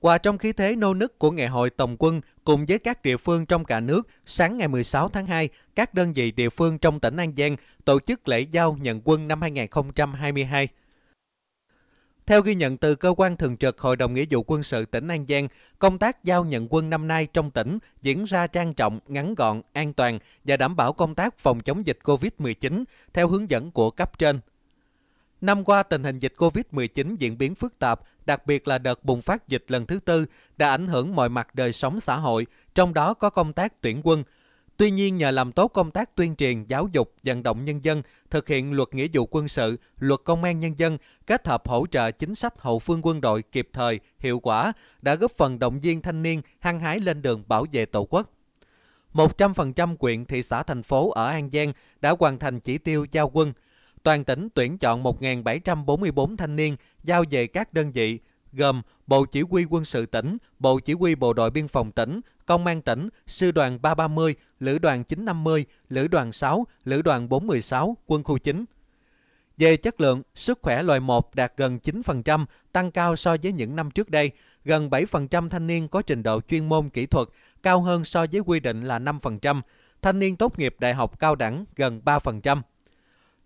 Hòa trong khí thế nô nức của ngày hội tổng quân cùng với các địa phương trong cả nước, sáng ngày 16 tháng 2, các đơn vị địa phương trong tỉnh An Giang tổ chức lễ giao nhận quân năm 2022. Theo ghi nhận từ cơ quan thường trực Hội đồng Nghĩa vụ quân sự tỉnh An Giang, công tác giao nhận quân năm nay trong tỉnh diễn ra trang trọng, ngắn gọn, an toàn và đảm bảo công tác phòng chống dịch COVID-19 theo hướng dẫn của cấp trên. Năm qua, tình hình dịch COVID-19 diễn biến phức tạp, đặc biệt là đợt bùng phát dịch lần thứ tư, đã ảnh hưởng mọi mặt đời sống xã hội, trong đó có công tác tuyển quân. Tuy nhiên, nhờ làm tốt công tác tuyên truyền, giáo dục, vận động nhân dân, thực hiện luật nghĩa vụ quân sự, luật công an nhân dân, kết hợp hỗ trợ chính sách hậu phương quân đội kịp thời, hiệu quả, đã góp phần động viên thanh niên hăng hái lên đường bảo vệ Tổ quốc. 100% quyện, thị xã, thành phố ở An Giang đã hoàn thành chỉ tiêu giao quân – toàn tỉnh tuyển chọn 1.744 thanh niên giao về các đơn vị gồm Bộ Chỉ huy Quân sự tỉnh, Bộ Chỉ huy Bộ đội Biên phòng tỉnh, Công an tỉnh, Sư đoàn 330, Lữ đoàn 950, Lữ đoàn 6, Lữ đoàn 416, Quân khu 9. Về chất lượng, sức khỏe loại 1 đạt gần 9%, tăng cao so với những năm trước đây. Gần 7% thanh niên có trình độ chuyên môn kỹ thuật, cao hơn so với quy định là 5%. Thanh niên tốt nghiệp đại học cao đẳng gần 3%.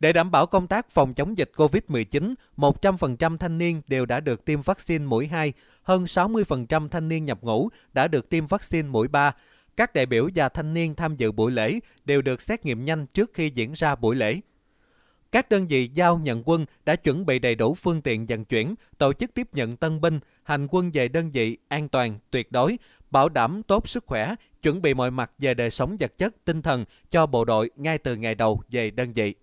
Để đảm bảo công tác phòng chống dịch COVID-19, 100% thanh niên đều đã được tiêm vaccine mũi 2, hơn 60% thanh niên nhập ngũ đã được tiêm vaccine mũi 3. Các đại biểu và thanh niên tham dự buổi lễ đều được xét nghiệm nhanh trước khi diễn ra buổi lễ. Các đơn vị giao nhận quân đã chuẩn bị đầy đủ phương tiện vận chuyển, tổ chức tiếp nhận tân binh, hành quân về đơn vị an toàn, tuyệt đối, bảo đảm tốt sức khỏe, chuẩn bị mọi mặt về đời sống vật chất, tinh thần cho bộ đội ngay từ ngày đầu về đơn vị.